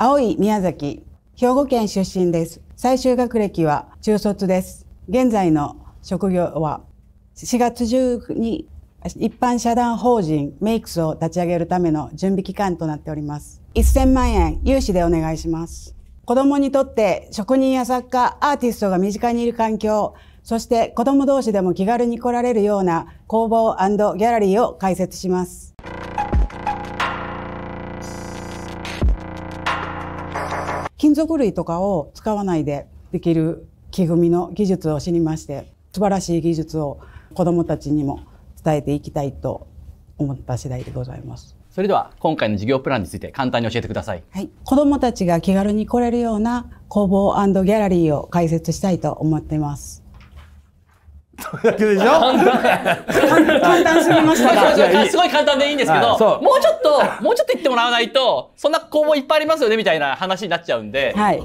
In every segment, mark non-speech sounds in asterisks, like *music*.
青い宮崎、兵庫県出身です。最終学歴は中卒です。現在の職業は4月中に一般社団法人メイクスを立ち上げるための準備期間となっております。1000万円融資でお願いします。子供にとって職人や作家、アーティストが身近にいる環境、そして子供同士でも気軽に来られるような工房ギャラリーを開設します。金属類とかを使わないでできる木組みの技術を知りまして素晴らしい技術を子どもたちにも伝えていきたいと思った次第でございます。それでは今回の授業プランについて簡単に教えてください。はい、子どもたちが気軽に来れるような工房ギャラリーを開設したいと思っています。だけでしょ簡単すぎましたすごい簡単でいいんですけど、もうちょっともうちょっと言ってもらわないとそんな工房いっぱいありますよねみたいな話になっちゃうんで、はい、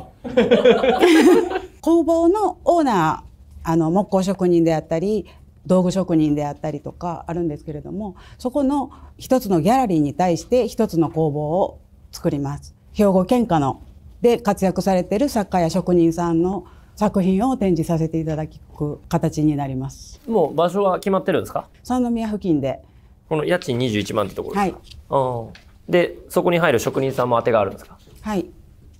工 *laughs* 房のオーナーあの木工職人であったり道具職人であったりとかあるんですけれどもそこの一つのギャラリーに対して一つの工房を作ります。兵庫県下ので活躍されてる作家や職人さんの作品を展示させていただく形になりますもう場所は決まってるんですか三宮付近でこの家賃21万ってところですか、はい、でそこに入る職人さんも当てがあるんですかはい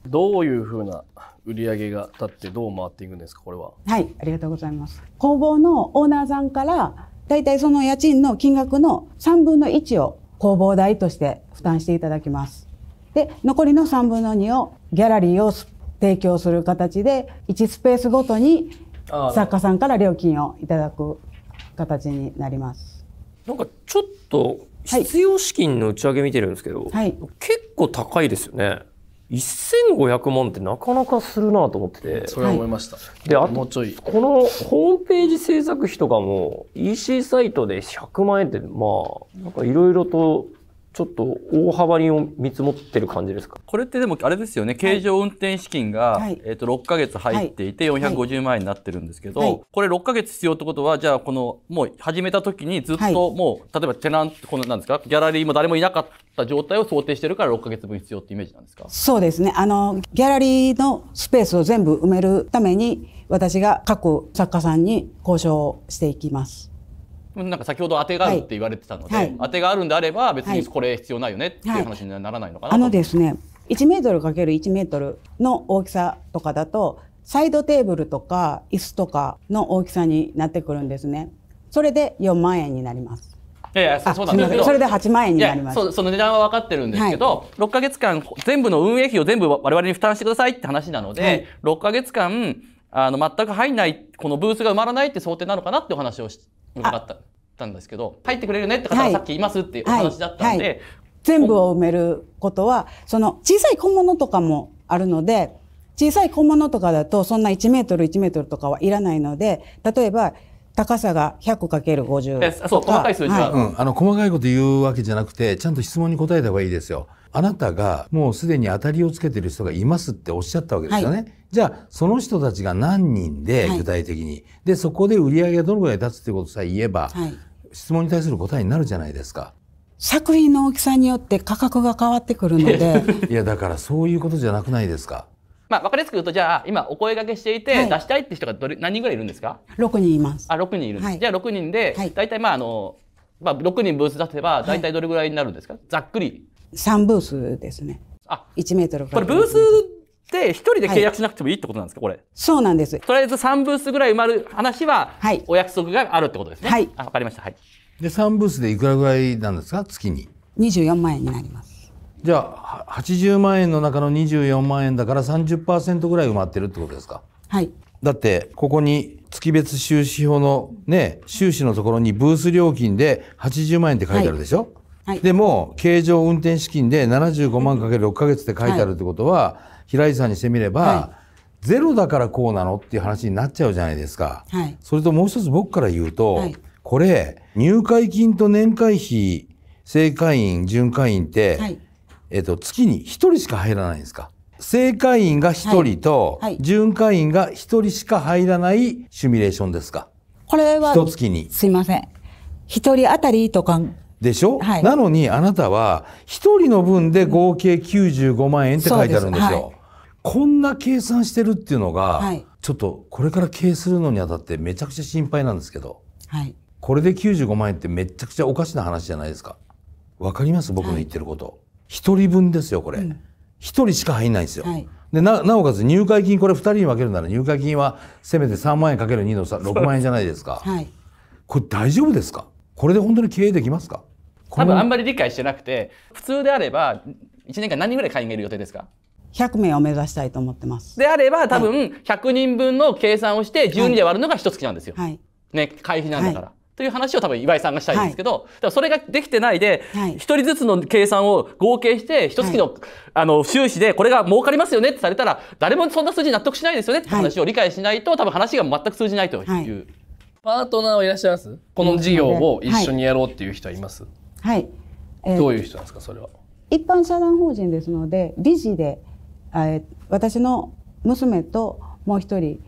どういうふうな売り上げが立ってどう回っていくんですかこれははいありがとうございます工房のオーナーさんからだいたいその家賃の金額の3分の1を工房代として負担していただきますで残りの3分の2をギャラリーを提供する形で1スペースごとに作家さんから料金をいただく形になります。なんかちょっと必要資金の打ち上げ見てるんですけど、はい、結構高いですよね。1500万ってなかなかするなと思ってて。それは思いました。で、あと、もうちょいこのホームページ制作費とかも EC サイトで100万円って、まあ、なんかいろいろとちょっと大幅に見積もってる感じですかこれってでもあれですよね経常運転資金が、はい、えー、と6か月入っていて450万円になってるんですけど、はいこれ6か月必要ってことはじゃあこのもう始めた時にずっともう、例えばテナントこのなんですかギャラリーも誰もいなかった状態を想定してるから6か月分必要ってイメージなんですかそうですねあのギャラリーのスペースを全部埋めるために私が各作家さんに交渉していきます。なんか先ほど当てがあるって言われてたので、はい、当てがあるんであれば別にこれ必要ないよねっていう話にならないのかな、はいはい、あのですね1メートルかける1メートルの大きさとかだとサイドテーブルとか椅子とかの大きさになってくるんですねそれで4万円になりますいやいや、そうなんですけど。それで8万円になります。その値段は分かってるんですけど、はい、6ヶ月間、全部の運営費を全部我々に負担してくださいって話なので、はい、6ヶ月間、あの、全く入んない、このブースが埋まらないって想定なのかなってお話をし伺ったんですけど入ってくれるねって方がさっきいますっていうお話だったんで、はいはい、全部を埋めることはその小さい小物とかもあるので小さい小物とかだとそんな1メートル1メートルとかはいらないので例えば高さが 100×50 そう細かい数字は、はいうん、あの細かいこと言うわけじゃなくてちゃんと質問に答えた方がいいですよ。あなたがもうすでに当たりをつけてる人がいますっておっしゃったわけですよね。はい、じゃあ、その人たちが何人で、具体的に、はい、で、そこで売り上げがどのぐらい立つってことさえ言えば、はい、質問に対する答えになるじゃないですか。作品の大きさによって価格が変わってくるので。*laughs* いや、だからそういうことじゃなくないですか。まあ、分かりやすく言うと、じゃあ、今お声掛けしていて、出したいって人がどれ、何人ぐらいいるんですか ?6 人います。あ、6人いるんです。はい、じゃあ、6人で、大体、まあ、あの、まあ、6人ブース出せば、大体どれぐらいになるんですか、はい、ざっくり。3ブースですね。あ、1メートルこれブースで一人で契約しなくてもいいってことなんですか、はい、これ。そうなんです。とりあえず3ブースぐらい埋まる話は、はい、お約束があるってことですね。はい。わかりました。はい。で、3ブースでいくらぐらいなんですか、月に。24万円になります。じゃあ80万円の中の24万円だから30%ぐらい埋まってるってことですかはいだってここに月別収支表のね収支のところにブース料金で80万円って書いてあるでしょ、はいでも経常運転資金で75万かける6か月って書いてあるってことは、はい、平井さんにしてみれば、はい、ゼロだからこうなのっていう話になっちゃうじゃないですか、それともう一つ僕から言うと、これ入会金と年会費正会員準会員って、えっと、月に1人しか入らないんですか正会員が1人と、準会員が1人しか入らないシミュレーションですかこれは1月にすいません1人当たりとかでしょ、はい、なのにあなたは1人の分で合計95万円って書いてあるんですよ。すはい、こんな計算してるっていうのが、はい、ちょっとこれから経営するのにあたってめちゃくちゃ心配なんですけど、これで95万円ってめちゃくちゃおかしな話じゃないですか。わかります僕の言ってること。1人分ですよこれ。うん、1人しか入んないんですよ。でなおかつ入会金これ2人に分けるなら入会金はせめて3万円かける2の6万円じゃないですか。これ大丈夫ですかこれで本当に経営できますか多分あんまり理解してなくて普通であれば1年間何人ぐらい会員がいる予定ですか100名を目指したいと思ってます。であれば多分100人分の計算をして12で割るのが一月なんですよ。はい、ね、会費なんだから。はいという話を多分岩井さんがしたいんですけど、はい、それができてないで、一、人ずつの計算を合計して、一月の、あの、収支でこれが儲かりますよねってされたら、誰もそんな数字納得しないですよねって話を理解しないと、多分話が全く通じないという。パートナーはいらっしゃいますこの事業を一緒にやろうっていう人はいます、はい、えー、どういう人なんですかそれは一般社団法人ですので理事で、えー、私の娘ともう一人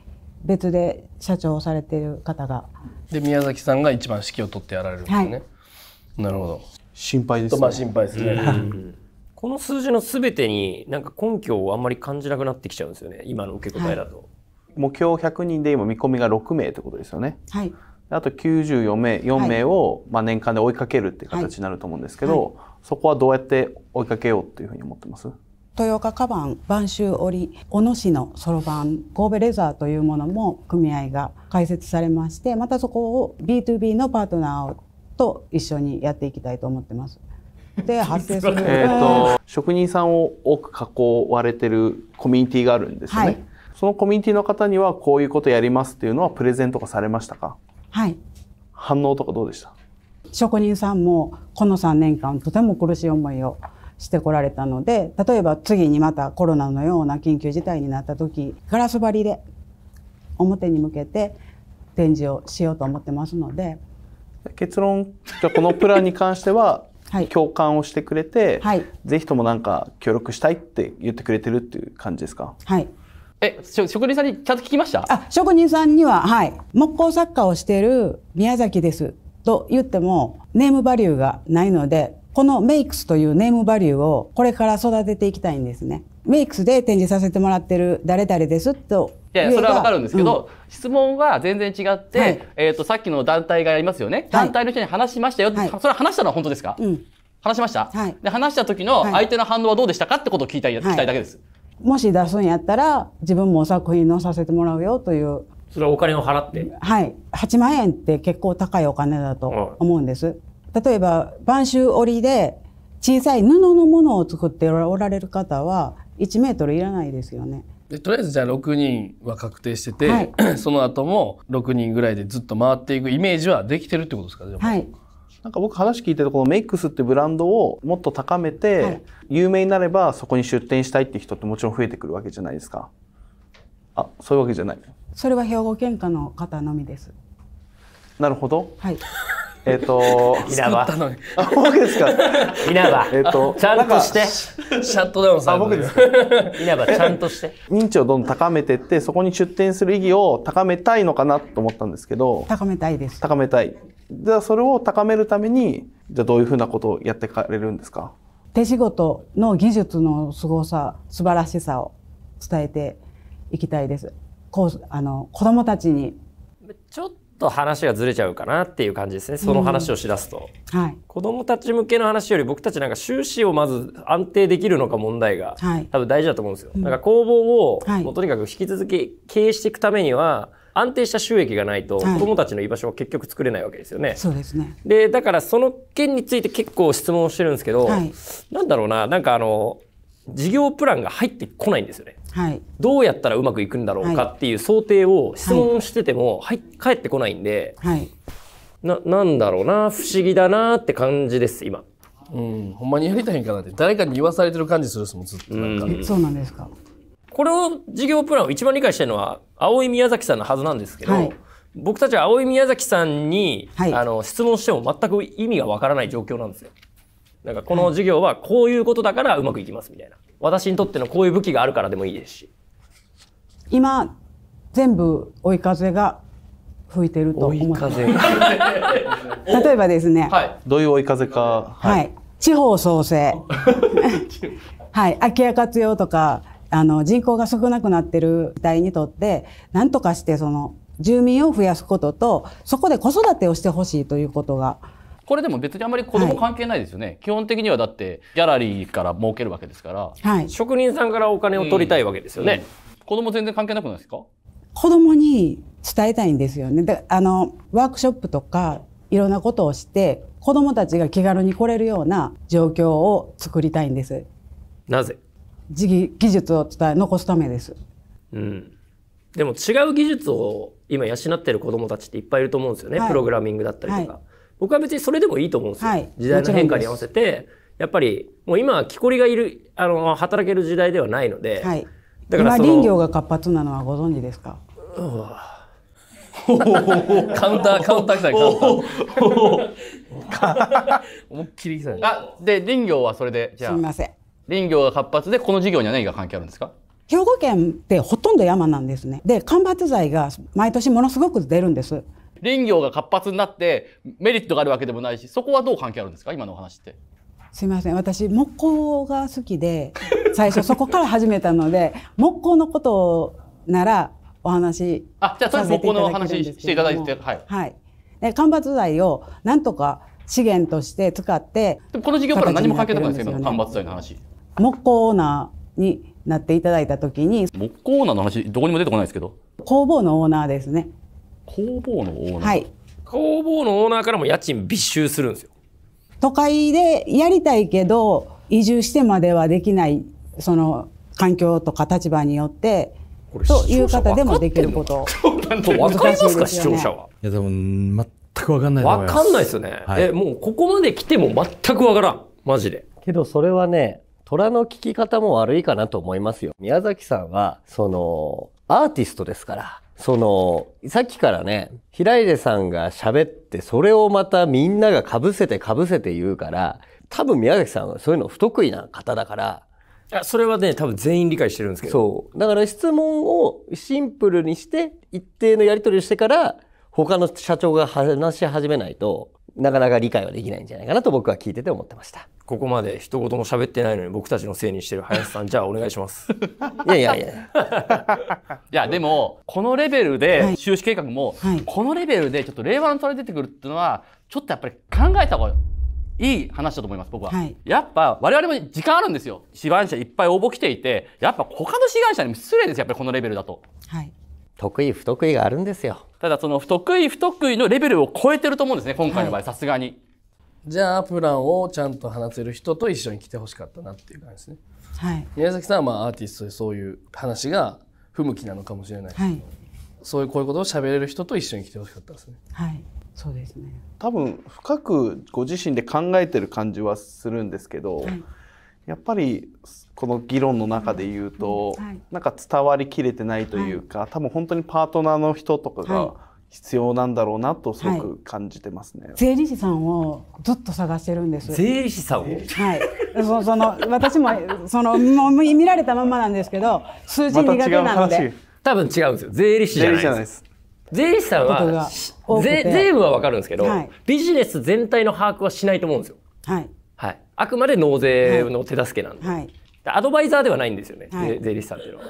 別で社長をされている方がで宮崎さんが一番指揮を取ってやられるんですね、はい、なるほど心配ですねまあ心配ですね、*laughs* この数字のすべてになんか根拠をあんまり感じなくなってきちゃうんですよね今の受け答えだと、はい、目標100人で今見込みが6名ってことですよねはいあと94名、4名を、まあ年間で追いかけるっていう形になると思うんですけど、そこはどうやって追いかけようっていうふうに思ってます豊岡カバン播州織小野市のそろばん神戸レザーというものも組合が開設されましてまたそこを B2B のパートナーと一緒にやっていきたいと思ってます。で *laughs* 発生するえっと職人さんを多く囲われてるコミュニティがあるんですよね、はい、そのコミュニティの方にはこういうことやりますっていうのはプレゼントがされましたかはい、反応とかどうでした職人さんもこの3年間とても苦しい思いをしてこられたので例えば次にまたコロナのような緊急事態になった時ガラス張りで表に向けて展示をしようと思ってますので結論じゃこのプランに関しては *laughs* はい、共感をしてくれて、はい、ぜひともなんか協力したいって言ってくれてるっていう感じですかはいえ、職人さんにちゃんと聞きましたあ、職人さんには、はい。木工作家をしている宮崎ですと言っても、ネームバリューがないので、このメイクスというネームバリューをこれから育てていきたいんですね。メイクスで展示させてもらってる誰々ですといやそれはわかるんですけど、うん、質問は全然違って、はい、えっ、ー、と、さっきの団体がやりますよね。団体の人に話しましたよ、はい、それ話したのは本当ですか、うん、話しました、はい、で、話した時の相手の反応はどうでしたかってことを聞いた、はい、聞きたいだけです。もし出すんやったら自分も作品載させてもらうよというそれはお金を払ってはい8万円って結構高いお金だと思うんです、例えば晩秋織で小さい布のものを作っておられる方は1メートルいらないですよねでとりあえずじゃあ6人は確定してて、はい、*clears throat* その後も6人ぐらいでずっと回っていくイメージはできてるってことですかはいなんか僕話聞いてるこのメイクスってブランドをもっと高めて、有名になればそこに出店したいって人ってもちろん増えてくるわけじゃないですか。あ、そういうわけじゃない。それは兵庫県下の方のみです。なるほど。はい。*laughs* えっ、ー、と、*laughs* 稲葉。*laughs* あ、僕ですか。稲葉。えっ、ー、と、ちゃんとして。シャットダウンさん。あ、僕ですか。稲葉、ちゃんとして。認知をどんどん高めてって、そこに出店する意義を高めたいのかなと思ったんですけど。高めたいです。高めたい。じゃあそれを高めるためにじゃあどういうふうなことをやっていかれるんですか手仕事の技術のすごさ素晴らしさを伝えていきたいです。こうあの子供たちにちょっと話がずれちゃうかなっていう感じですねその話をしだすと、うんはい、子どもたち向けの話より僕たちなんか収支をまず安定できるのか問題が、はい、多分大事だと思うんですよ、うん、なんか工房を、もうとにかく引き続き経営していくためには、はい安定した収益がないと子どもたちの居場所は結局作れないわけですよね。はい、そうですねでだからその件について結構質問をしてるんですけど、はい、なんだろうななんかあの事業プランが入ってこないんですよね、はい、どうやったらうまくいくんだろうかっていう想定を質問してても、はい、返ってこないんで、はい、ななんだろうな不思議だなって感じです今。うん、ほんまにやりたいんかなって誰かに言わされてる感じするですもんずっとなんか、うん、そうなんですかこれを事業プランを一番理解してるのは、青井宮崎さんのはずなんですけど、はい僕たちは青井宮崎さんに、はい、あの質問しても全く意味がわからない状況なんですよ。なんかこの授業はこういうことだからうまくいきますみたいな。私にとってのこういう武器があるからでもいいですし。今、全部追い風が吹いてると思い追い風 *laughs* 例えばですね。はい。どういう追い風か。はい。はい、地方創生。*laughs* はい。空き家活用とか、あの人口が少なくなってる代にとって何とかしてその住民を増やすこととそこで子育てをしてほしいということが。これでも別にあまり子供関係ないですよね、はい、基本的にはだってギャラリーから儲けるわけですから、はい、職人さんからお金を取りたいわけですよね、うん、子供全然関係なくないですか子供に伝えたいんですよねであのワークショップとかいろんなことをして子供たちが気軽に来れるような状況を作りたいんですなぜ技術を伝え残すためです。うん、でも違う技術を今養ってる子どもたちっていっぱいいると思うんですよね、はい、プログラミングだったりとか、はい、僕は別にそれでもいいと思うんですよ、はい、時代の変化に合わせてやっぱりもう今は木こりがいるあの働ける時代ではないので、はい、だから林業が活発なのはご存知ですか、うん、カウンターカウンター来たカウンター *laughs* 思いっきり来たあで林業はそれでじゃあすみません林業が活発でこの事業には何が関係あるんですか兵庫県ってほとんど山なんですね。で、間伐材が毎年ものすごく出るんです。林業が活発になってメリットがあるわけでもないし、そこはどう関係あるんですか今のお話って。すいません。私、木工が好きで、最初そこから始めたので、*laughs* 木工のことならお話しあ、じゃあ、とりあえず木工のお話していただいて、はい。はい。で、間伐材をなんとか資源として使って、この事業から何も関係なくないですよ、ね、間伐材の話。木工オーナーになっていただいた時に木工オーナーの話どこにも出てこないですけど工房のオーナーですね工房のオーナーはい工房のオーナーからも家賃びっするんですよ都会でやりたいけど移住してまではできないその環境とか立場によってという方でもできること難かりますか視聴者は。いや多分全くわかんないわかんないですよね、はい、えもうここまで来ても全くわからんマジで。けどそれはね虎の聞き方も悪いかなと思いますよ。宮崎さんは、その、アーティストですから、その、さっきからね、平出さんが喋って、それをまたみんなが被せて被せて言うから、多分宮崎さんはそういうの不得意な方だから、あそれはね多分全員理解してるんですけどそうだから質問をシンプルにして一定のやり取りをしてから他の社長が話し始めないとなかなか理解はできないんじゃないかなと僕は聞いてて思ってましたここまで一言も喋ってないのに僕たちのせいにしてる林さんじゃあお願いします *laughs* いやいやいやいやでもこのレベルで収支計画も、はい、このレベルでちょっと令和のそれ出てくるっていうのはちょっとやっぱり考えた方がいい話だと思います僕は、はい、やっぱ我々も時間あるんですよ志願者いっぱい応募来ていてやっぱ他の志願者にも失礼ですやっぱりこのレベルだと。はい得意不得意があるんですよただその不得意不得意のレベルを超えてると思うんですね今回の場合さすがにじゃあプランをちゃんと話せる人と一緒に来てほしかったなっていう感じですね、はい、宮崎さんはまあアーティストでそういう話が不向きなのかもしれない、はい、そういうこういうことを喋れる人と一緒に来てほしかったですねはいそうですね多分深くご自身で考えてる感じはするんですけど、はい、やっぱりこの議論の中で言うと、はい、なんか伝わりきれてないというか、はい、多分本当にパートナーの人とかが必要なんだろうなとすごく感じてますね、はい、税理士さんをずっと探してるんです税理士さんをはいそその私もそのもう見られたままなんですけど数字苦手なので、ま、多分違うんですよ税理士じゃないです税理士さんは税税務はわかるんですけど、ビジネス全体の把握はしないと思うんですよはい、はい、あくまで納税の手助けなんで、はいアドバイザーではないんですよね、はい、税理士さんっていうのは。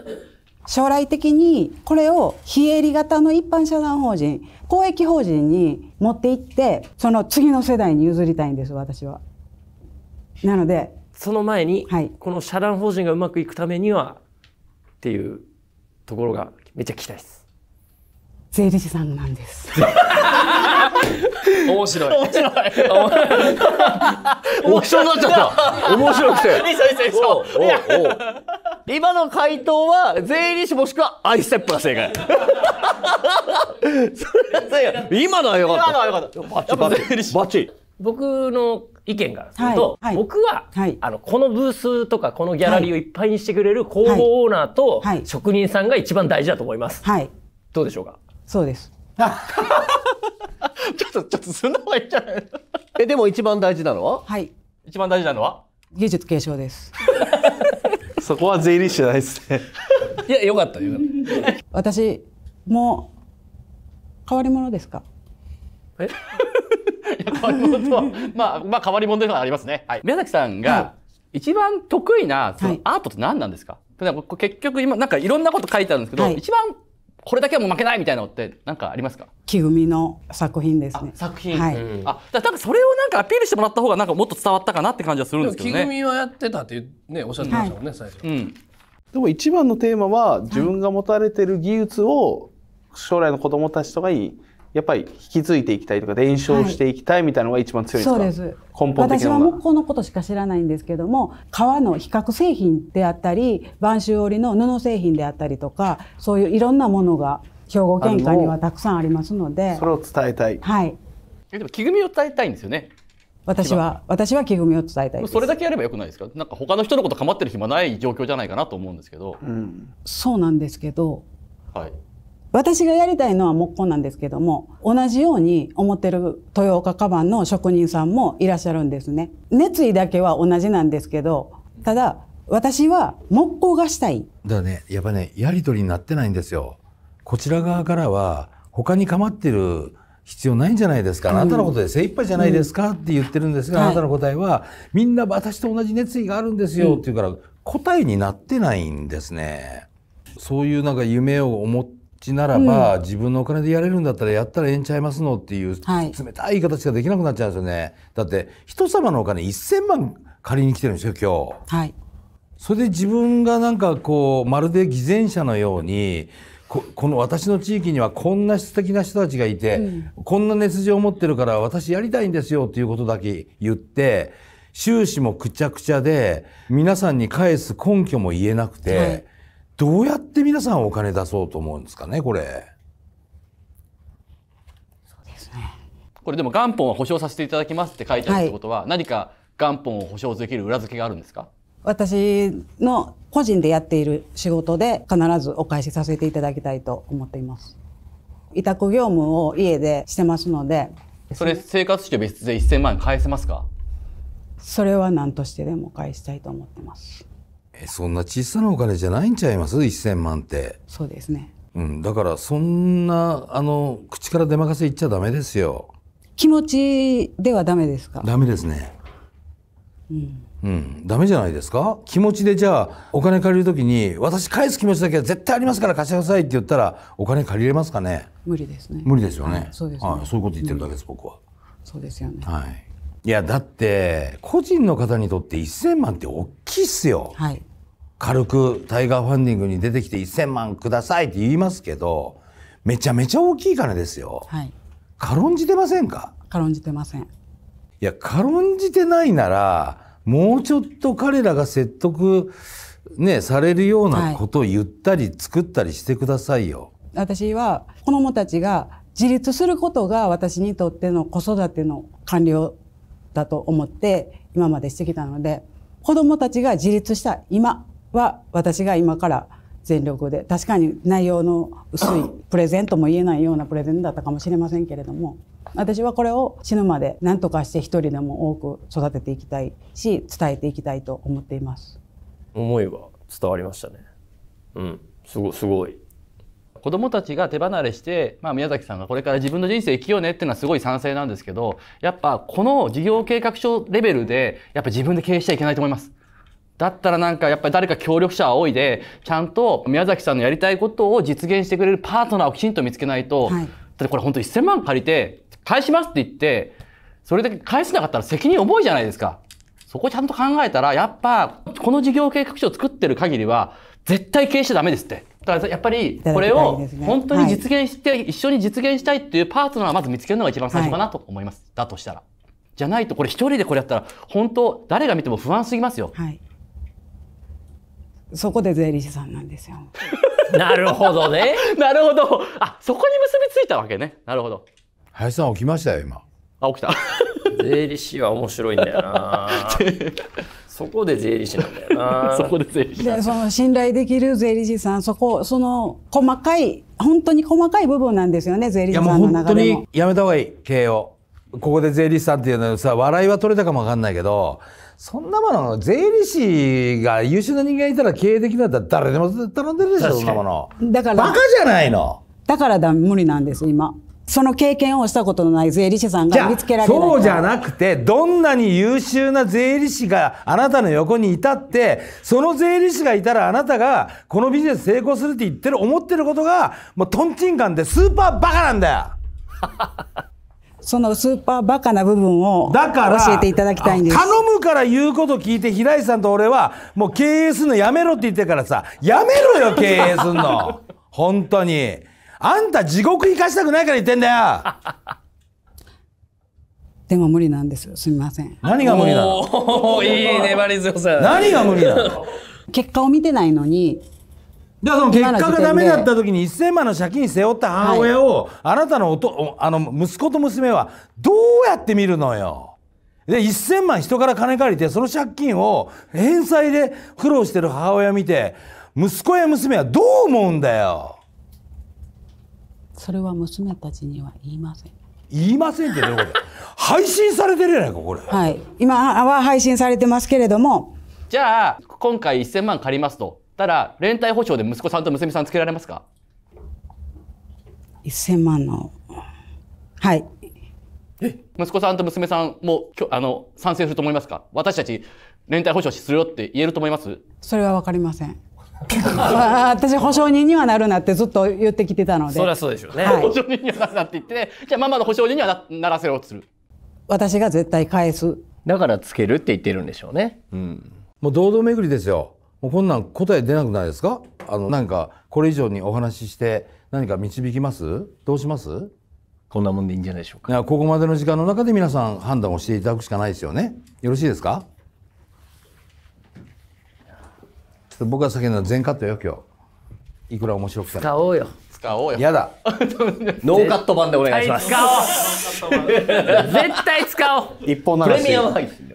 将来的にこれを非営利型の一般社団法人公益法人に持っていってその次の世代に譲りたいんです私は。なのでその前に、はい、この社団法人がうまくいくためにはっていうところがめっちゃ期待です。税理士さんなんです。面白い。面白い。面白くなっちゃった。面白くて。今の回答は税理士もしくはアイステップが正解。今のはよかった。今のはよかった。バッチバッチ。バッチ。僕の意見がすると、はい、僕は、はい、あのこのブースとかこのギャラリーをいっぱいにしてくれる工房オーナーと職人さんが一番大事だと思います。はい、どうでしょうかそうです *laughs* ちょっとちょっとそんな方がいいんじゃない *laughs* えでも一番大事なのははい一番大事なのは技術継承です *laughs* そこは税理士じゃないですねいやよかったよかった私もう。変わり者ですかえ変わり者とまあまあ変わり者ではありますね、はい、宮崎さんが一番得意な、はい、アートって何なんですか、はい、結局今なんかいろんなこと書いてあるんですけど、はい、一番これだけはもう負けないみたいなのって何かありますか木組の作品ですね作品、はい、うん、あだからそれをなんかアピールしてもらった方がなんかもっと伝わったかなって感じはするんですけどね木組はやってたってねおっしゃってましたもんね、はい、最初、うん、でも一番のテーマは自分が持たれてる技術を将来の子供たちとかにやっぱり引き継いでいきたいとか伝承していきたいみたいなのが一番強いですか、はい、そうです根本私は木工のことしか知らないんですけども革の比較製品であったり播州織の布製品であったりとかそういういろんなものが兵庫県下にはたくさんありますのでそれを伝えたいはいえでも木組みを伝えたいんですよね私は私は木組みを伝えたいそれだけやればよくないですかなんか他の人のこと構ってる暇ない状況じゃないかなと思うんですけど、うん、そうなんですけど、はい、私がやりたいのは木工なんですけども、同じように思ってる豊岡カバンの職人さんもいらっしゃるんですね。熱意だけは同じなんですけど、ただ、私は木工がしたい。だね、やっぱね、やりとりになってないんですよ。こちら側からは、他に構ってる必要ないんじゃないですか、あなたのことで精一杯じゃないですか、うん、って言ってるんですが、はい、あなたの答えは、みんな私と同じ熱意があるんですよっていうから、答えになってないんですね。そういうなんか夢を持っちならば、うん、自分のお金でやれるんだったらやったらええんちゃいますのっていう、冷たい形ができなくなっちゃうんですよねだって人様のお金1,000万借りに来てるんですよ今日。はいそれで自分がなんかこうまるで偽善者のようにここの私の地域にはこんな素敵な人たちがいて、うん、こんな熱情を持ってるから私やりたいんですよっていうことだけ言って終始もくちゃくちゃで皆さんに返す根拠も言えなくて、はい、どうやって皆さんお金出そうと思うんですかね、これ。そうですね。これでも元本は保証させていただきますって書いてあるってことは、はい、何か元本を保証できる裏付けがあるんですか私の個人でやっている仕事で必ずお返しさせていただきたいと思っています。委託業務を家でしてますので。それ生活費と別で1000万円返せますかそれは何としてでも返したいと思ってます。えそんな小さなお金じゃないんちゃいます ?1000 万って。そうですね。うん、だからそんなあの口から出まかせ言っちゃダメですよ。気持ちではダメですか。ダメですね。うん、うん、ダメじゃないですか気持ちでじゃあお金借りるときに私返す気持ちだけは絶対ありますから貸してくださいって言ったらお金借りれますかね無理ですね無理ですよね、はい、そうです、ね、はい、そういうこと言ってるだけです、うん、僕はそうですよねはいいや、だって、個人の方にとって1000万って大きいっすよ。はい。軽くタイガーファンディングに出てきて1000万くださいって言いますけど、めちゃめちゃ大きい金ですよ。はい。軽んじてませんか軽んじてません。いや、軽んじてないなら、もうちょっと彼らが説得、ね、されるようなことを言ったり作ったりしてくださいよ。はい、私は子供たちが自立することが私にとっての子育ての完了だと思って今までしてきたので子どもたちが自立した今は私が今から全力で確かに内容の薄い *laughs* プレゼントも言えないようなプレゼンだったかもしれませんけれども私はこれを死ぬまで何とかして一人でも多く育てていきたいし伝えていきたいと思っています思いは伝わりましたねうんすごすごい子供たちが手離れして、まあ、宮崎さんがこれから自分の人生生きようねっていうのはすごい賛成なんですけど、やっぱこの事業計画書レベルで、やっぱ自分で経営しちゃいけないと思います。だったらなんかやっぱり誰か協力者を仰いで、ちゃんと宮崎さんのやりたいことを実現してくれるパートナーをきちんと見つけないと、はい、だってこれ本当1000万借りて、返しますって言って、それだけ返せなかったら責任重いじゃないですか。そこちゃんと考えたら、やっぱこの事業計画書を作ってる限りは、絶対経営しちゃダメですって。だからやっぱりこれを本当に実現して、一緒に実現したいっていうパートナーをまず見つけるのが一番最初かなと思います。はい、だとしたら。じゃないとこれ一人でこれやったら本当誰が見ても不安すぎますよ。はい、そこで税理士さんなんですよ。*laughs* なるほどね。*laughs* なるほど。あそこに結びついたわけね。なるほど。林さん起きましたよ今。あ起きた。*laughs* 税理士は面白いんだよな。そこで税理士なんだよな *laughs* そこで税理士でその信頼できる税理士さんそこその細かい本当に細かい部分なんですよね税理士さんの中でもいやもう本当にやめた方がいい経営をここで税理士さんっていうのはさ笑いは取れたかもわかんないけどそんなもの、税理士が優秀な人間いたら経営できないだったら誰でも頼んでるでしょ、そんなもの。だから。バカじゃないの。だからだ、無理なんです、今。その経験をしたことのない税理士さんが見つけられないそうじゃなくてどんなに優秀な税理士があなたの横にいたってその税理士がいたらあなたがこのビジネス成功するって言ってる思ってることがもうとんちんかんでスーパーバカなんだよ *laughs* そのスーパーバカな部分をだから教えていただきたいんです頼むから言うこと聞いて平井さんと俺はもう経営するのやめろって言ってからさやめろよ経営するの *laughs* 本当に。あんた地獄行かしたくないから言ってんだよ *laughs* でも無理なんですすみません何が無理なのいい粘り強さ何が無理なの結果を見てないのにじゃあその結果がダメだった時に1000万の借金背負った母親を、はい、あなたのおとあの息子と娘はどうやって見るのよで1000万人から金借りてその借金を返済で苦労してる母親を見て息子や娘はどう思うんだよそれは娘たちには言いません言いませんってどういうこと *laughs* 配信されてるやないかこれはい今は配信されてますけれどもじゃあ今回1000万借りますとたら連帯保証で息子さんと娘さんつけられますか1000万のはいえ息子さんと娘さんもきょあの賛成すると思いますか私たち連帯保証するよって言えると思いますそれは分かりません私保証人にはなるなってずっと言ってきてたのでそりゃそうでしょうね、はい、保証人にはなるなって言って、ね、じゃあママの保証人にはならせろとする私が絶対返すだからつけるって言ってるんでしょうね、うん、もう堂々巡りですよもうこんなん答え出なくないですかあのなんかこれ以上にお話しして何か導きますどうしますこんなもんでいいんじゃないでしょうかいやここまでの時間の中で皆さん判断をしていただくしかないですよねよろしいですかょっと僕が先の全カットよ今日いくら面白くて使おうよ使おうよやだ *laughs* ノーカット版でお願いします使おう絶対使おう一本プレミアム配信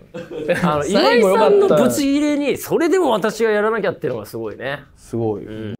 あの井上さんのブチ切れにそれでも私がやらなきゃっていうのがすごいねすごい、うん